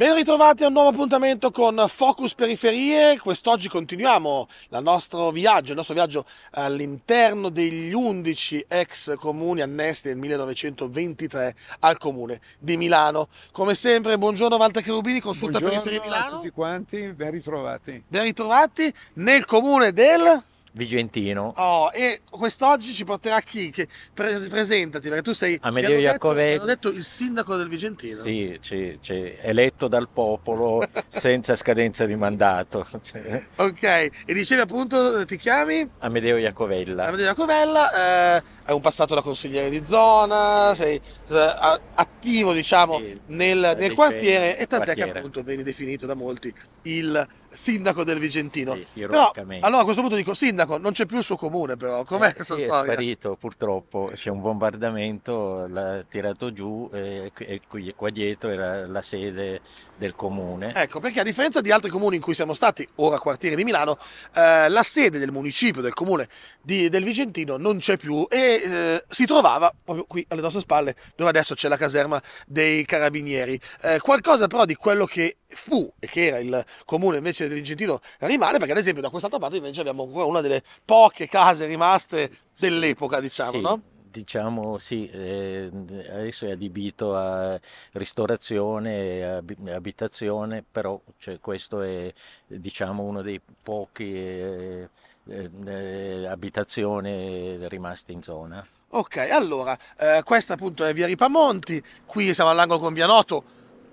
Ben ritrovati a un nuovo appuntamento con Focus Periferie, quest'oggi continuiamo il nostro viaggio, il nostro viaggio all'interno degli 11 ex comuni annessi nel 1923 al comune di Milano. Come sempre, buongiorno Valta Cherubini, consulta buongiorno Periferie Milano. Buongiorno a tutti quanti, ben ritrovati. Ben ritrovati nel comune del... Vigentino. Oh, e quest'oggi ci porterà chi? Che pre- presentati, perché tu sei Amedeo Iacovelli. Hanno detto il sindaco del Vigentino. Sì, ci, ci, eletto dal popolo senza scadenza di mandato. Cioè. ok, e dicevi appunto, ti chiami? Amedeo Iacovella. Amedeo Iacovella, eh, hai un passato da consigliere di zona, sei eh, attivo diciamo sì, nel, nel quartiere e tant'è quartiere. che appunto vieni definito da molti il sindaco del Vigentino. Sì, però, allora a questo punto dico sindaco, non c'è più il suo comune però, com'è eh, questa eh, sì, storia? È sparito purtroppo, c'è un bombardamento, l'ha tirato giù e, e qui, qua dietro era la sede del comune. Ecco, perché a differenza di altri comuni in cui siamo stati, ora quartiere di Milano, eh, la sede del municipio, del comune di, del Vigentino non c'è più e che eh, si trovava proprio qui alle nostre spalle, dove adesso c'è la caserma dei carabinieri. Eh, qualcosa però di quello che fu e che era il comune invece dell'Ingentino rimane, perché ad esempio da quest'altra parte invece abbiamo ancora una delle poche case rimaste dell'epoca, diciamo, sì. no? diciamo sì, eh, adesso è adibito a ristorazione e abitazione, però cioè, questo è diciamo, uno dei pochi eh, eh, eh abitazioni rimaste in zona. Ok, allora, eh, questa appunto è Via Ripamonti, qui siamo all'angolo con Via Noto,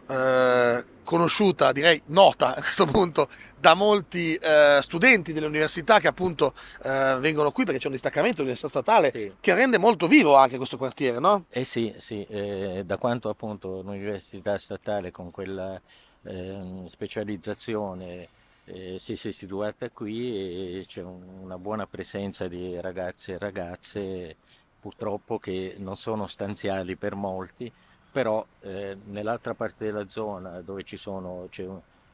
eh, conosciuta, direi nota a questo punto, da molti eh, studenti delle università che appunto eh, vengono qui perché c'è un distaccamento dell'università statale sì. che rende molto vivo anche questo quartiere, no? Eh sì, sì, eh, da quanto appunto l'università statale con quella ehm, specializzazione eh, si, è situata qui e c'è un, una buona presenza di ragazze e ragazze purtroppo che non sono stanziali per molti, però eh, nell'altra parte della zona dove ci sono, c'è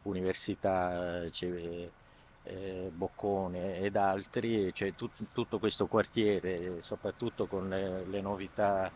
università, c'è eh, Boccone ed altri, c'è tut, tutto questo quartiere, soprattutto con le, le novità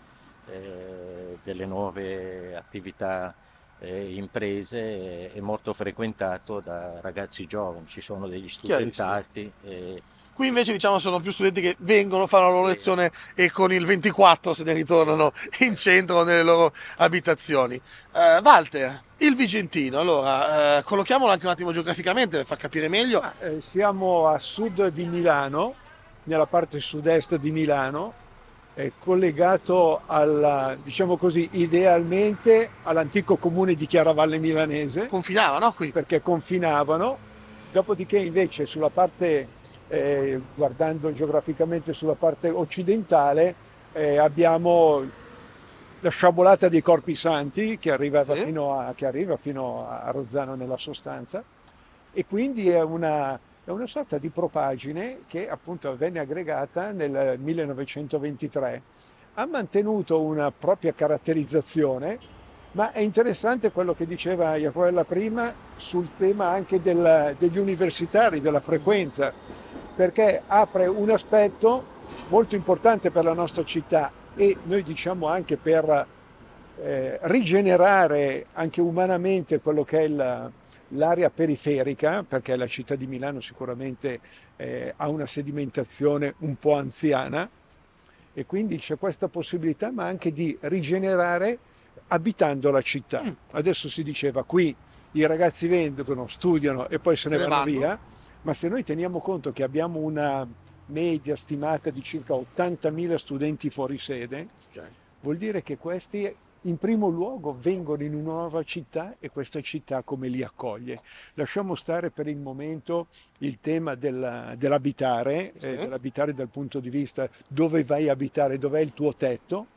eh, delle nuove attività eh, imprese è molto frequentato da ragazzi giovani, ci sono degli studentati. E... Eh, Qui invece diciamo sono più studenti che vengono, fanno la loro sì. lezione e con il 24 se ne ritornano in centro nelle loro abitazioni. Uh, Walter, il Vicentino, allora uh, collochiamolo anche un attimo geograficamente per far capire meglio. Ah, eh, siamo a sud di Milano, nella parte sud-est di Milano, eh, collegato alla, diciamo così, idealmente all'antico comune di Chiaravalle Milanese. Confinavano qui? Perché confinavano, dopodiché invece sulla parte, eh, guardando geograficamente sulla parte occidentale, eh, abbiamo la sciabolata dei Corpi Santi che, sì. fino a, che arriva fino a Rozzano nella sostanza e quindi è una è una sorta di propagine che appunto venne aggregata nel 1923. Ha mantenuto una propria caratterizzazione, ma è interessante quello che diceva Iacoella prima sul tema anche della, degli universitari, della frequenza, perché apre un aspetto molto importante per la nostra città e noi diciamo anche per eh, rigenerare anche umanamente quello che è il, l'area periferica, perché la città di Milano sicuramente eh, ha una sedimentazione un po' anziana e quindi c'è questa possibilità ma anche di rigenerare abitando la città. Mm. Adesso si diceva qui i ragazzi vendono, studiano e poi se, se ne, vanno, vanno via, ma se noi teniamo conto che abbiamo una media stimata di circa 80.000 studenti fuori sede, okay. vuol dire che questi in primo luogo vengono in una nuova città e questa città come li accoglie. Lasciamo stare per il momento il tema della, dell'abitare, eh, sì. eh, dell'abitare dal punto di vista dove vai a abitare, dov'è il tuo tetto,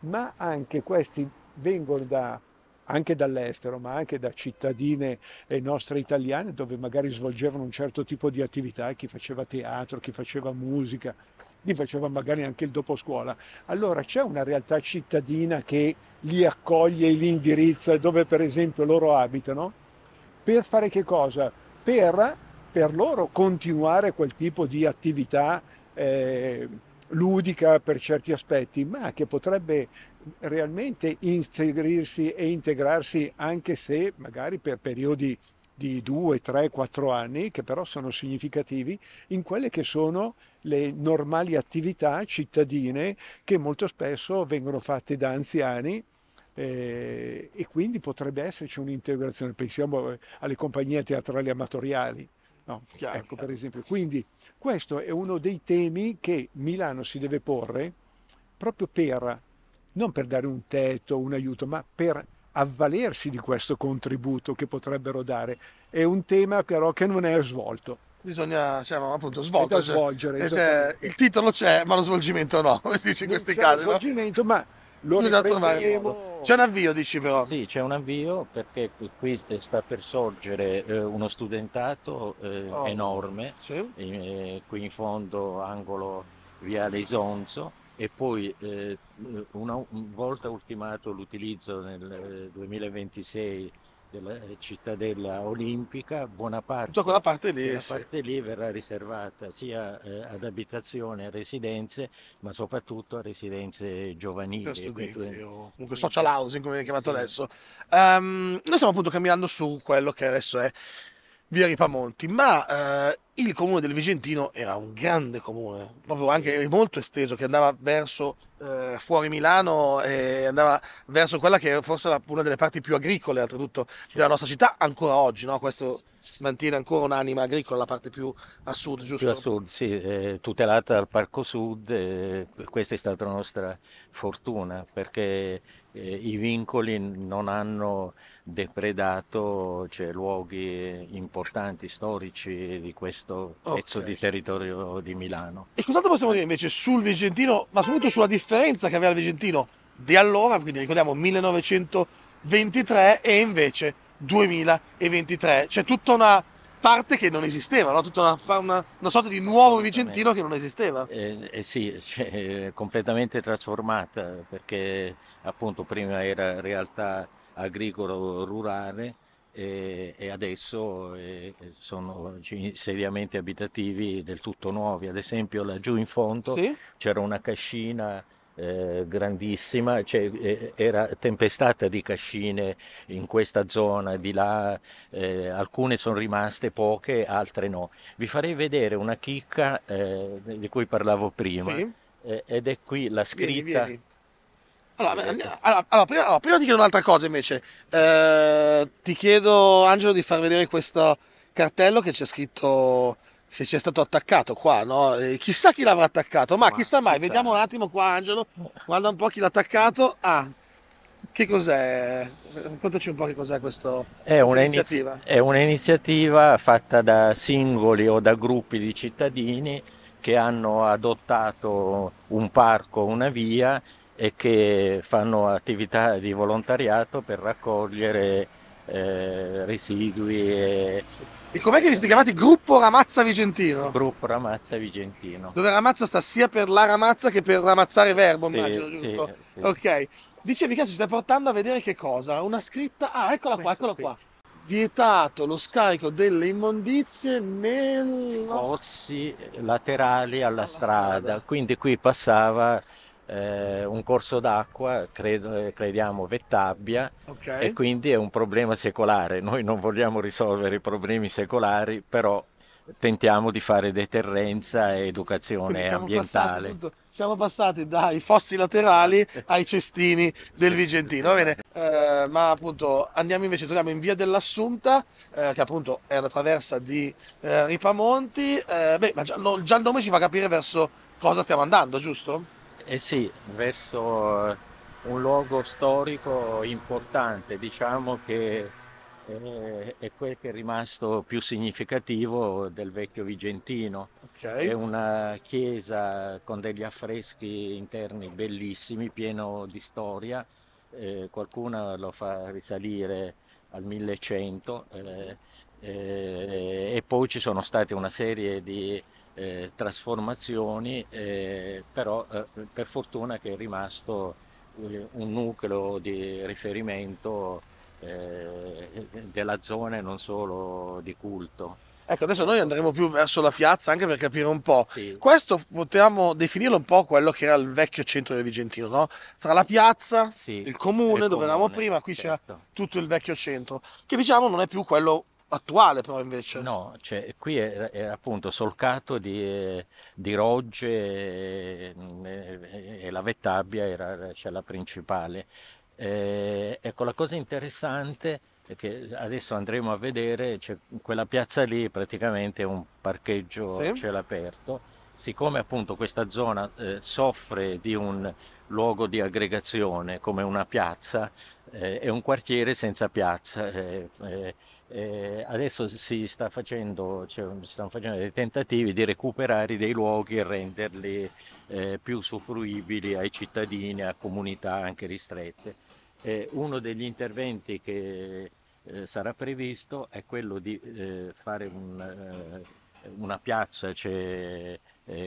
ma anche questi vengono da anche dall'estero, ma anche da cittadine eh, nostre italiane dove magari svolgevano un certo tipo di attività, chi faceva teatro, chi faceva musica, li faceva magari anche il dopo scuola. Allora c'è una realtà cittadina che li accoglie e li indirizza dove per esempio loro abitano? Per fare che cosa? Per, per loro continuare quel tipo di attività eh, ludica per certi aspetti, ma che potrebbe realmente inserirsi e integrarsi anche se magari per periodi di 2, 3, 4 anni, che però sono significativi, in quelle che sono le normali attività cittadine che molto spesso vengono fatte da anziani eh, e quindi potrebbe esserci un'integrazione, pensiamo eh, alle compagnie teatrali amatoriali. No? Chiaro, ecco, chiaro. per esempio. Quindi questo è uno dei temi che Milano si deve porre proprio per, non per dare un tetto, un aiuto, ma per avvalersi di questo contributo che potrebbero dare. È un tema però che non è svolto bisogna diciamo, appunto svolgere. Cioè, svolgere eh, cioè, il titolo c'è, ma lo svolgimento no, come si dice in questi casi. Lo svolgimento, no? ma lo riprenderemo... C'è un avvio, dici però. Sì, c'è un avvio perché qui sta per sorgere eh, uno studentato eh, oh. enorme, sì. eh, qui in fondo angolo Viale Isonzo e poi eh, una volta ultimato l'utilizzo nel 2026 eh, della cittadella olimpica, buona parte, Tutta quella parte, lì, quella parte lì verrà riservata sia eh, ad abitazione, a residenze, ma soprattutto a residenze giovanili. Per studenti questo... o comunque social housing, come viene chiamato sì. adesso. Um, noi stiamo appunto camminando su quello che adesso è Via Ripamonti, ma... Eh, il comune del Vicentino era un grande comune, proprio anche molto esteso, che andava verso eh, fuori Milano e andava verso quella che è forse una delle parti più agricole, oltretutto, della nostra città, ancora oggi, no? Questo mantiene ancora un'anima agricola, la parte più a sud, giusto? Più a sud, sì, eh, tutelata dal Parco Sud, eh, questa è stata la nostra fortuna, perché eh, i vincoli non hanno depredato cioè, luoghi importanti, storici di questo questo pezzo di territorio di Milano. E cos'altro possiamo dire invece sul Vicentino, ma soprattutto sulla differenza che aveva il Vicentino di allora, quindi ricordiamo 1923 e invece 2023. C'è tutta una parte che non esisteva, no? tutta una, una, una, sorta di nuovo Vicentino che non esisteva. Eh, eh sì, cioè, completamente trasformata perché appunto prima era realtà agricolo-rurale e, e adesso e, eh, sono insediamenti abitativi del tutto nuovi. Ad esempio laggiù in fondo sì? c'era una cascina eh, grandissima, cioè, eh, era tempestata di cascine in questa zona, di là eh, alcune sono rimaste poche, altre no. Vi farei vedere una chicca eh, di cui parlavo prima. Sì? Eh, ed è qui la scritta, vieni. Allora, ecco. allora, allora, prima, allora, prima, ti chiedo un'altra cosa invece. Eh, ti chiedo, Angelo, di far vedere questo cartello che c'è scritto che c'è stato attaccato qua, no? E chissà chi l'avrà attaccato, ma, ma chissà mai. Chissà. Vediamo un attimo qua, Angelo. Guarda un po' chi l'ha attaccato. Ah, che cos'è? Raccontaci un po' che cos'è questo, è questa iniziativa. È un'iniziativa fatta da singoli o da gruppi di cittadini che hanno adottato un parco, una via e che fanno attività di volontariato per raccogliere eh, residui. E, e com'è che vi siete chiamati Gruppo Ramazza Vigentino? Gruppo Ramazza Vigentino. Dove Ramazza sta sia per la Ramazza che per ramazzare verbo, sì, immagino, giusto? Sì, sì. Ok. Dicevi che ci stai portando a vedere che cosa? Una scritta... Ah, eccola qua, eccola qua. Vietato lo scarico delle immondizie nei fossi laterali alla, alla strada. strada. Quindi qui passava eh, un corso d'acqua, credo, eh, crediamo Vettabbia, okay. e quindi è un problema secolare. Noi non vogliamo risolvere i problemi secolari, però tentiamo di fare deterrenza e educazione siamo ambientale. Passati, tutto, siamo passati dai fossi laterali ai cestini del Vigentino. Va bene, eh, ma appunto andiamo invece, torniamo in via dell'Assunta, eh, che appunto è una traversa di eh, Ripamonti. Eh, beh, ma già, no, già il nome ci fa capire verso cosa stiamo andando, giusto? Eh sì, verso eh, un luogo storico importante, diciamo che eh, è quel che è rimasto più significativo del vecchio Vigentino. Okay. È una chiesa con degli affreschi interni bellissimi, pieno di storia, eh, qualcuno lo fa risalire al 1100 eh, eh, e poi ci sono state una serie di eh, trasformazioni, eh, però eh, per fortuna che è rimasto eh, un nucleo di riferimento eh, della zona e non solo di culto. Ecco, adesso noi andremo più verso la piazza anche per capire un po'. Sì. Questo potremmo definirlo un po' quello che era il vecchio centro del Vigentino, no? Tra la piazza, sì, il comune, il dove eravamo prima, qui certo. c'era tutto il vecchio centro, che diciamo non è più quello attuale però invece. No, cioè, qui è, è, appunto solcato di, di rogge e, eh, e, e, la vettabbia era cioè, la principale. E, eh, ecco, la cosa interessante è che adesso andremo a vedere, cioè, quella piazza lì praticamente è un parcheggio sì. a cielo aperto. Siccome appunto questa zona eh, soffre di un luogo di aggregazione come una piazza, eh, è un quartiere senza piazza. Eh, eh eh, adesso si, sta facendo, cioè, si, stanno facendo dei tentativi di recuperare dei luoghi e renderli eh, più usufruibili ai cittadini, a comunità anche ristrette. Eh, uno degli interventi che eh, sarà previsto è quello di eh, fare un, eh, una piazza, cioè,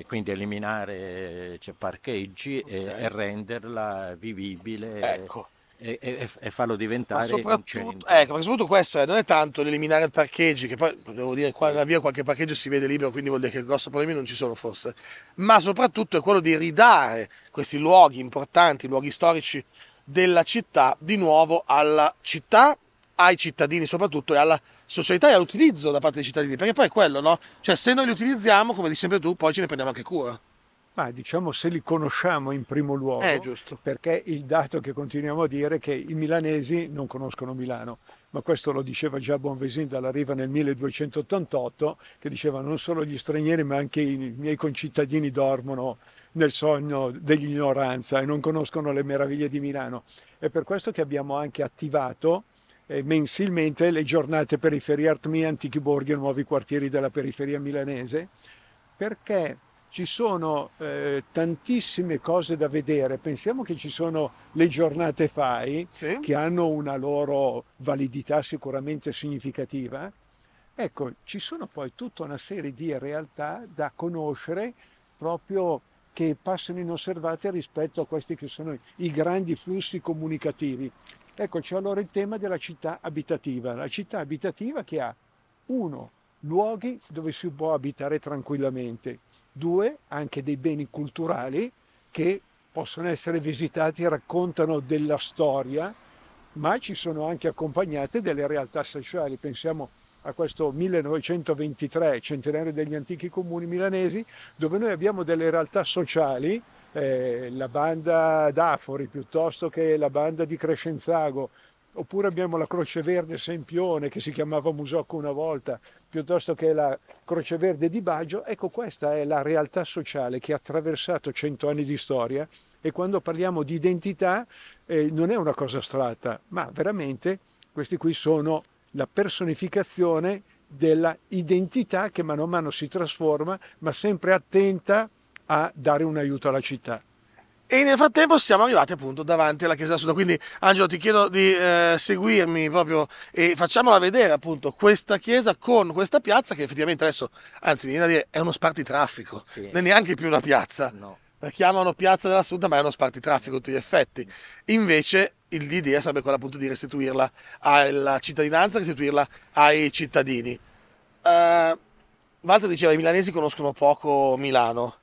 quindi eliminare cioè, parcheggi okay. e, e, renderla vivibile. Ecco e, e, e farlo diventare ma soprattutto, ecco, perché soprattutto questo è, eh, non è tanto l'eliminare i parcheggi che poi devo dire qua nella via qualche parcheggio si vede libero quindi vuol dire che grossi problemi non ci sono forse ma soprattutto è quello di ridare questi luoghi importanti luoghi storici della città di nuovo alla città ai cittadini soprattutto e alla società e all'utilizzo da parte dei cittadini perché poi è quello no? cioè se noi li utilizziamo come dici sempre tu poi ce ne prendiamo anche cura ma diciamo se li conosciamo in primo luogo, è eh, giusto. perché il dato che continuiamo a dire è che i milanesi non conoscono Milano, ma questo lo diceva già Bonvesin dalla riva nel 1288, che diceva non solo gli stranieri ma anche i miei concittadini dormono nel sogno dell'ignoranza e non conoscono le meraviglie di Milano. È per questo che abbiamo anche attivato eh, mensilmente le giornate periferia Artmi, antichi borghi e nuovi quartieri della periferia milanese, perché ci sono eh, tantissime cose da vedere. Pensiamo che ci sono le giornate FAI, sì. che hanno una loro validità sicuramente significativa. Ecco, ci sono poi tutta una serie di realtà da conoscere proprio che passano inosservate rispetto a questi che sono i grandi flussi comunicativi. Ecco, c'è allora il tema della città abitativa, la città abitativa che ha uno luoghi dove si può abitare tranquillamente, due, anche dei beni culturali che possono essere visitati, raccontano della storia, ma ci sono anche accompagnate delle realtà sociali. Pensiamo a questo 1923, centenario degli antichi comuni milanesi, dove noi abbiamo delle realtà sociali, eh, la banda d'Afori piuttosto che la banda di Crescenzago, oppure abbiamo la Croce Verde Sempione che si chiamava Musocco una volta, piuttosto che la Croce Verde di Baggio, ecco questa è la realtà sociale che ha attraversato cento anni di storia e quando parliamo di identità eh, non è una cosa astratta, ma veramente questi qui sono la personificazione della identità che mano a mano si trasforma, ma sempre attenta a dare un aiuto alla città. E nel frattempo siamo arrivati appunto davanti alla Chiesa Assunta. Quindi Angelo ti chiedo di eh, seguirmi proprio e facciamola vedere appunto questa chiesa con questa piazza che effettivamente adesso, anzi mi viene da dire, è uno spartitraffico, sì. non è neanche più una piazza. No. La chiamano Piazza dell'Assunta ma è uno spartitraffico a tutti gli effetti. Mm. Invece l'idea sarebbe quella appunto di restituirla alla cittadinanza, restituirla ai cittadini. Uh, Walter diceva i milanesi conoscono poco Milano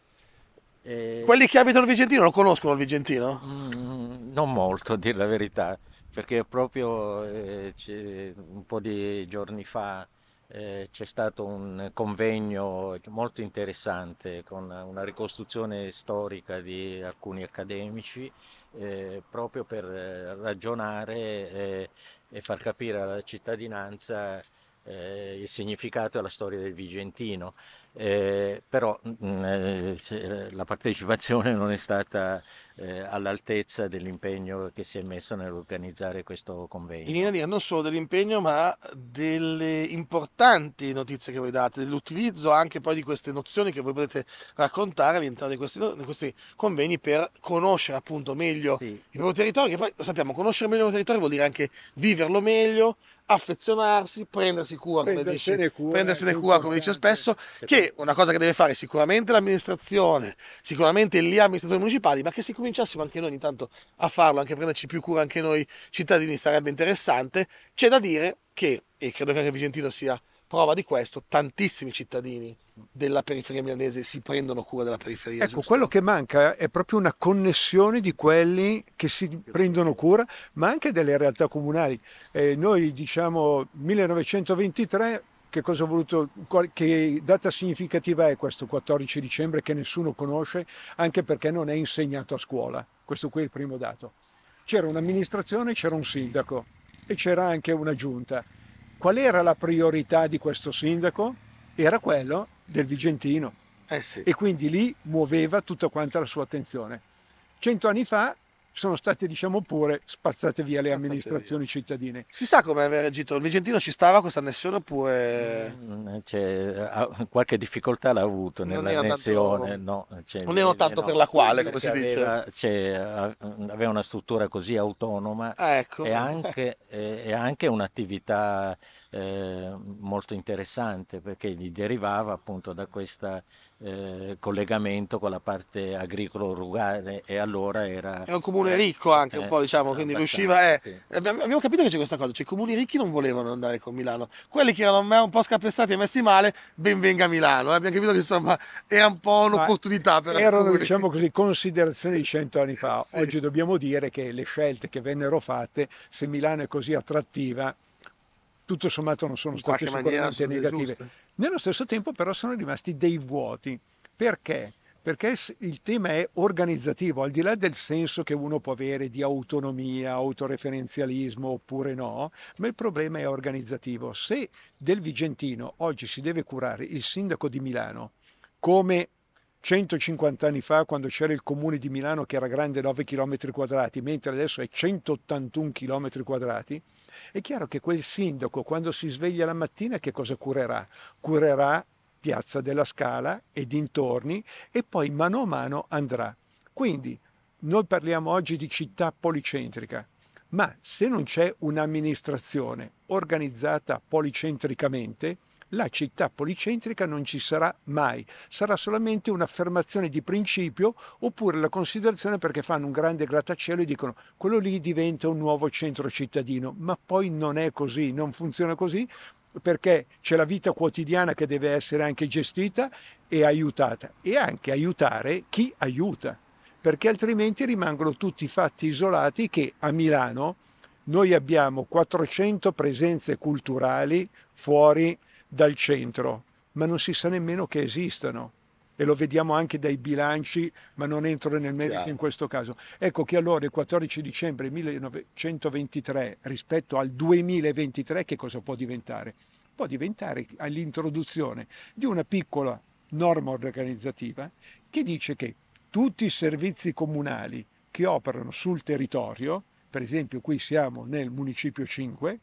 eh, Quelli che abitano il Vigentino lo conoscono il Vigentino? Mm, non molto, a dire la verità, perché proprio eh, un po' di giorni fa eh, c'è stato un convegno molto interessante con una ricostruzione storica di alcuni accademici eh, proprio per ragionare eh, e far capire alla cittadinanza eh, il significato e la storia del Vigentino, eh, però mh, mm, eh, eh, la partecipazione non è stata eh, all'altezza dell'impegno che si è messo nell'organizzare questo convegno. In linea di non solo dell'impegno ma delle importanti notizie che voi date, dell'utilizzo anche poi di queste nozioni che voi potete raccontare all'interno di questi, di questi convegni per conoscere appunto meglio sì. il proprio territorio, che poi sappiamo conoscere meglio il proprio territorio vuol dire anche viverlo meglio, affezionarsi, prendersi cura, come dice, cura, prendersene eh, cura, come dice spesso, che è una cosa che deve fare sicuramente l'amministrazione, sicuramente gli amministratori municipali, ma che se cominciassimo anche noi ogni tanto a farlo, anche a prenderci più cura anche noi cittadini, sarebbe interessante. C'è da dire che, e credo che anche Vicentino sia Prova di questo, tantissimi cittadini della periferia milanese si prendono cura della periferia. Ecco, giusto? quello che manca è proprio una connessione di quelli che si prendono cura, ma anche delle realtà comunali. Eh, noi diciamo 1923 che cosa ho voluto, che data significativa è questo 14 dicembre che nessuno conosce, anche perché non è insegnato a scuola. Questo qui è il primo dato. C'era un'amministrazione, c'era un sindaco e c'era anche una giunta. Qual era la priorità di questo sindaco? Era quello del Vigentino. Eh sì. E quindi lì muoveva tutta quanta la sua attenzione. Cento anni fa sono state diciamo pure spazzate via le spazzate amministrazioni via. cittadine. Si sa come aveva reagito? Il Vicentino ci stava questa annessione oppure... Mm, eh, c'è, eh, qualche difficoltà l'ha avuto nell'annessione. No, cioè, non erano tanto no, per la quale, come si aveva, dice. Eh, aveva una struttura così autonoma ah, ecco. e, anche, e, anche un'attività eh, molto interessante perché gli derivava appunto da questa eh, collegamento con la parte agricola rurale e allora era... È un comune eh, ricco anche eh, un po' eh, diciamo, quindi riusciva... Eh, sì. Abbiamo capito che c'è questa cosa, cioè i comuni ricchi non volevano andare con Milano, quelli che erano un po' scappestati e messi male, ben venga Milano, abbiamo capito che insomma era un po' un'opportunità per... Erano diciamo così considerazioni di cento anni fa, sì. oggi dobbiamo dire che le scelte che vennero fatte, se Milano è così attrattiva, tutto sommato non sono state sicuramente negative. Giuste. Nello stesso tempo però sono rimasti dei vuoti. Perché? Perché il tema è organizzativo, al di là del senso che uno può avere di autonomia, autoreferenzialismo oppure no, ma il problema è organizzativo. Se del Vigentino oggi si deve curare il sindaco di Milano come 150 anni fa quando c'era il comune di Milano che era grande 9 km quadrati, mentre adesso è 181 km quadrati, è chiaro che quel sindaco quando si sveglia la mattina che cosa curerà? Curerà Piazza della Scala e dintorni e poi mano a mano andrà. Quindi noi parliamo oggi di città policentrica, ma se non c'è un'amministrazione organizzata policentricamente, la città policentrica non ci sarà mai, sarà solamente un'affermazione di principio oppure la considerazione perché fanno un grande grattacielo e dicono quello lì diventa un nuovo centro cittadino, ma poi non è così, non funziona così perché c'è la vita quotidiana che deve essere anche gestita e aiutata e anche aiutare chi aiuta, perché altrimenti rimangono tutti fatti isolati che a Milano noi abbiamo 400 presenze culturali fuori dal centro, ma non si sa nemmeno che esistano. E lo vediamo anche dai bilanci, ma non entro nel merito Chiaro. in questo caso. Ecco che allora il 14 dicembre 1923 rispetto al 2023 che cosa può diventare? Può diventare all'introduzione di una piccola norma organizzativa che dice che tutti i servizi comunali che operano sul territorio, per esempio qui siamo nel municipio 5,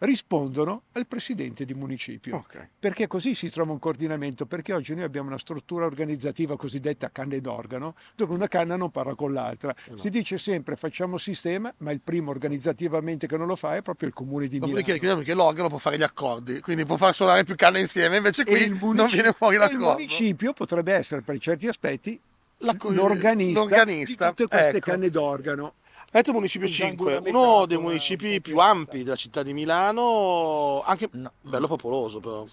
rispondono al presidente di municipio. Okay. Perché così si trova un coordinamento, perché oggi noi abbiamo una struttura organizzativa cosiddetta canna ed organo, dove una canna non parla con l'altra. Eh no. Si dice sempre facciamo sistema, ma il primo organizzativamente che non lo fa è proprio il comune di Milano. Perché, perché l'organo può fare gli accordi, quindi può far suonare più canne insieme, invece qui non viene fuori l'accordo. Il municipio potrebbe essere per certi aspetti l'organista, l'organista di tutte queste ecco. canne d'organo. Metro Municipio 5, uno dei municipi più ampi della città di Milano, anche no. bello popoloso però.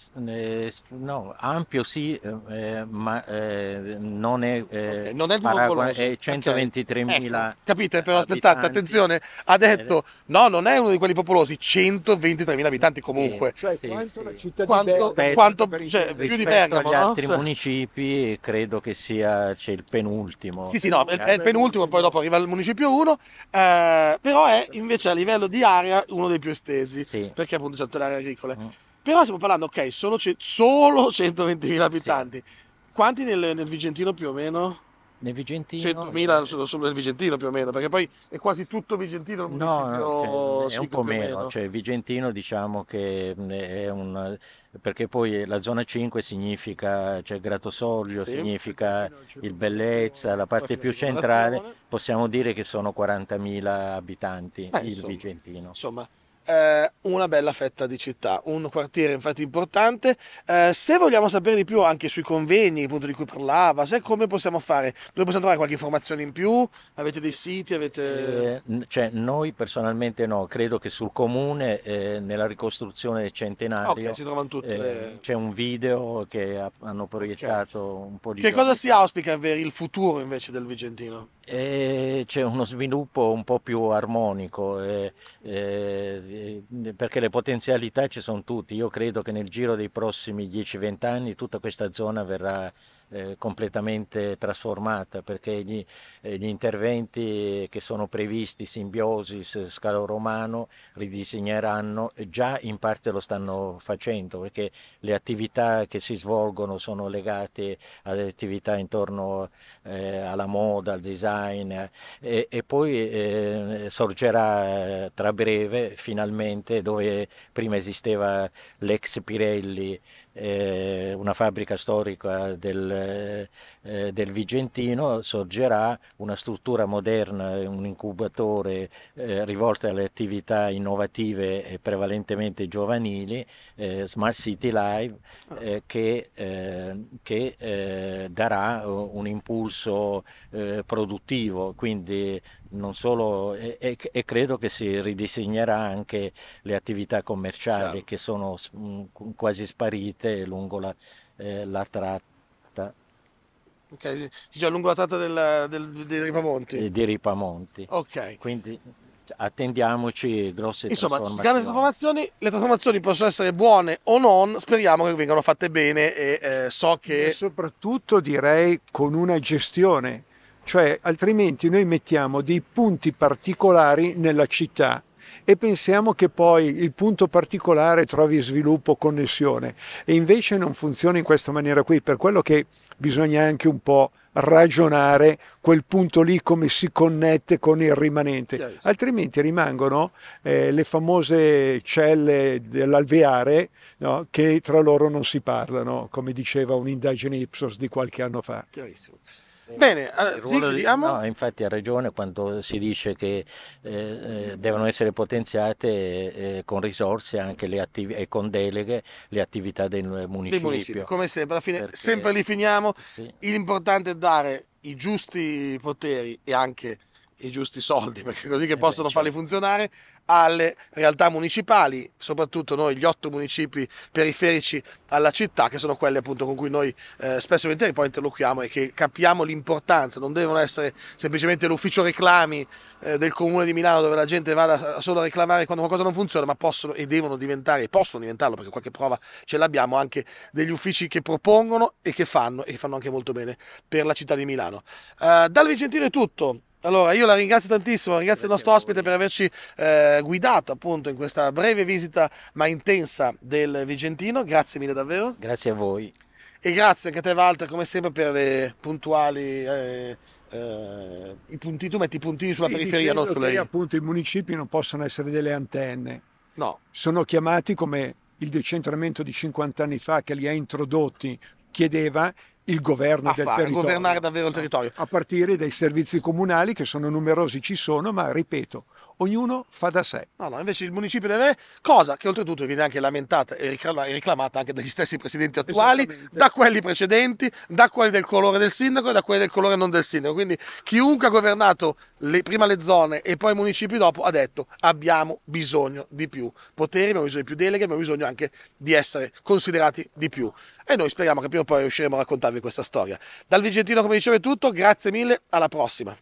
No, ampio sì, eh, eh, ma eh, non è, eh, okay, non è Paraguay, popoloso. è 123.000. Okay. Ecco, capite, però aspettate, attenzione, ha detto no, non è uno di quelli popolosi, 123.000 abitanti comunque. Sì, cioè, sì, quanto sì. quanto, cioè, più di Bergamo, agli no? altri municipi credo che sia c'è il penultimo. Sì, sì, no, è il penultimo, poi dopo arriva il municipio 1 eh, però è invece a livello di area uno dei più estesi, sì. perché appunto c'è tutte le aree agricole. Mm. Però stiamo parlando, ok, solo, solo 120.000 abitanti. Sì. Quanti nel, nel Vigentino più o meno? Nel Vigentino? 100.000 sono solo nel Vigentino più o meno, perché poi è quasi tutto Vigentino. No, no cioè, è un po' meno, meno. Cioè, Vigentino diciamo che è un... perché poi la zona 5 significa, cioè Gratosoglio, sì. significa il Bellezza, la parte più centrale, possiamo dire che sono 40.000 abitanti Beh, il insomma, Vigentino. Insomma eh, una bella fetta di città, un quartiere infatti importante. Eh, se vogliamo sapere di più anche sui convegni, appunto di cui parlava, se come possiamo fare, dove possiamo trovare qualche informazione in più? Avete dei siti? Avete... Eh, cioè, noi personalmente no, credo che sul comune, eh, nella ricostruzione del centenario, okay, si trovano eh, le... c'è un video che hanno proiettato okay. un po' di... Che giorni. cosa si auspica per il futuro invece del Vigentino? Eh, c'è uno sviluppo un po' più armonico. Eh, eh, perché le potenzialità ci sono tutte. Io credo che nel giro dei prossimi 10-20 anni tutta questa zona verrà eh, completamente trasformata perché gli, eh, gli, interventi che sono previsti, Simbiosis, Scalo Romano, ridisegneranno, già in parte lo stanno facendo perché le attività che si svolgono sono legate alle attività intorno eh, alla moda, al design eh, e, e poi sorgerà tra breve finalmente dove prima esisteva l'ex Pirelli eh, una fabbrica storica del, eh, del Vigentino sorgerà una struttura moderna, un incubatore eh, rivolto alle attività innovative e prevalentemente giovanili, eh, Smart City Live, eh, che, eh, che eh, darà un impulso produttivo, quindi non solo, e, e, e, credo che si ridisegnerà anche le attività commerciali Chiaro. che sono mm, quasi sparite lungo la, la tratta Ok, cioè lungo la tratta del, del, dei Ripamonti. Di Ripamonti. Ok. Quindi attendiamoci grosse Insomma, grandi trasformazioni. Le trasformazioni possono essere buone o non, speriamo che vengano fatte bene e eh, so che... E soprattutto direi con una gestione, cioè altrimenti noi mettiamo dei punti particolari nella città e pensiamo che poi il punto particolare trovi sviluppo, connessione e invece non funziona in questa maniera qui, per quello che bisogna anche un po' ragionare quel punto lì come si connette con il rimanente, altrimenti rimangono eh, le famose celle dell'alveare no, che tra loro non si parlano, come diceva un'indagine Ipsos di qualche anno fa. Chiarissimo. Bene, allora, di, no, infatti ha ragione quando si dice che eh, eh devono essere potenziate eh, eh, con risorse anche le e con deleghe le attività del municipio. municipio. Come sempre, alla fine Perché... sempre li finiamo, sì. l'importante è dare i giusti poteri e anche i giusti soldi, perché così che eh possono certo. farli funzionare, alle realtà municipali, soprattutto noi, gli otto municipi periferici alla città, che sono quelli appunto con cui noi eh, spesso e volentieri poi interloquiamo e che capiamo l'importanza, non devono essere semplicemente l'ufficio reclami eh, del comune di Milano dove la gente vada solo a reclamare quando qualcosa non funziona, ma possono e devono diventare, e possono diventarlo perché qualche prova ce l'abbiamo, anche degli uffici che propongono e che fanno, e che fanno anche molto bene per la città di Milano. Uh, dal Vicentino è tutto. Allora, io la ringrazio tantissimo, ringrazio Grazie il nostro ospite per averci eh, guidato appunto in questa breve visita ma intensa del Vigentino. Grazie mille davvero. Grazie a voi. E grazie anche a te Walter come sempre per le puntuali eh, eh, i punti, tu metti i puntini sulla sì, periferia, non sulle che, appunto i municipi non possono essere delle antenne. No. Sono chiamati come il decentramento di 50 anni fa che li ha introdotti chiedeva il governo a del fare, territorio. governare davvero il territorio. A partire dai servizi comunali che sono numerosi, ci sono, ma ripeto, ognuno fa da sé. No, no, invece il municipio deve, cosa che oltretutto viene anche lamentata e riclamata anche dagli stessi presidenti attuali, da quelli precedenti, da quelli del colore del sindaco e da quelli del colore non del sindaco. Quindi chiunque ha governato le, prima le zone e poi i municipi dopo ha detto abbiamo bisogno di più poteri, abbiamo bisogno di più deleghe, abbiamo bisogno anche di essere considerati di più. E noi speriamo che prima o poi riusciremo a raccontarvi questa storia. Dal Vigentino, come dicevo, è tutto, grazie mille, alla prossima.